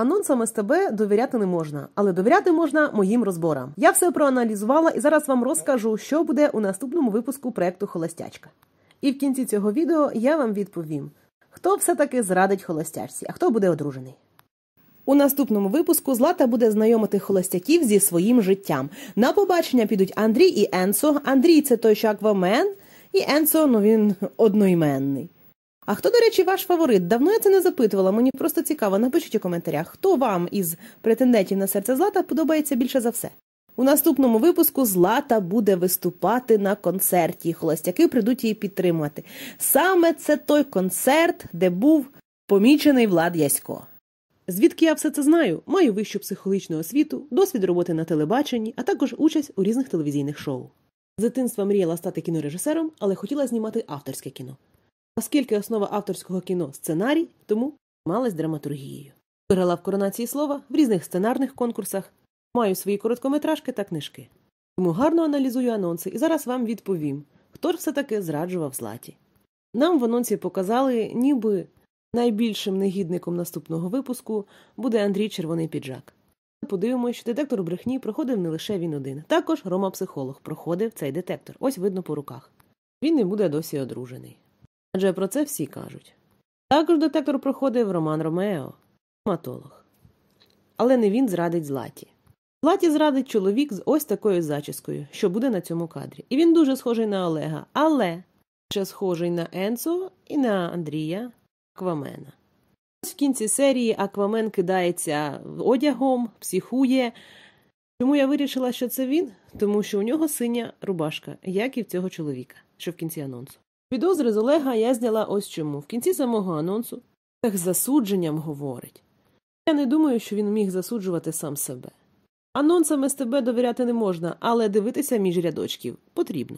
Анонсам СТБ довіряти не можна, але довіряти можна моїм розборам. Я все проаналізувала і зараз вам розкажу, що буде у наступному випуску проекту Холостячка. І в кінці цього відео я вам відповім, хто все-таки зрадить холостячці, а хто буде одружений. У наступному випуску Злата буде знайомити холостяків зі своїм життям. На побачення підуть Андрій і Енсо. Андрій це той, що аквамен, і Енсо ну він одноіменний. А хто, до речі, ваш фаворит? Давно я це не запитувала. Мені просто цікаво. Напишіть у коментарях, хто вам із претендентів на серце злата подобається більше за все. У наступному випуску Злата буде виступати на концерті. Холостяки прийдуть її підтримати. Саме це той концерт, де був помічений Влад Ясько. Звідки я все це знаю? Маю вищу психологічну освіту, досвід роботи на телебаченні, а також участь у різних телевізійних шоу. З дитинства мріяла стати кінорежисером, але хотіла знімати авторське кіно. Оскільки основа авторського кіно сценарій, тому малась драматургією. Виграла в коронації слова в різних сценарних конкурсах, маю свої короткометражки та книжки. Тому гарно аналізую анонси і зараз вам відповім, хто ж все таки зраджував златі. Нам в анонсі показали, ніби найбільшим негідником наступного випуску буде Андрій Червоний Піджак. Подивимося, що детектор брехні проходив не лише він один, також Рома психолог проходив цей детектор. Ось видно по руках. Він не буде досі одружений. Адже про це всі кажуть. Також детектор проходив Роман Ромео, матолог. Але не він зрадить златі. Златі зрадить чоловік з ось такою зачіскою, що буде на цьому кадрі. І він дуже схожий на Олега, але ще схожий на Енцо і на Андрія Аквамена. Ось в кінці серії Аквамен кидається одягом, психує. Чому я вирішила, що це він? Тому що у нього синя рубашка, як і в цього чоловіка, що в кінці анонсу. Підозри з Олега я зняла ось чому в кінці самого анонсу так засудженням говорить. Я не думаю, що він міг засуджувати сам себе. Анонсам СТБ довіряти не можна, але дивитися між рядочків потрібно.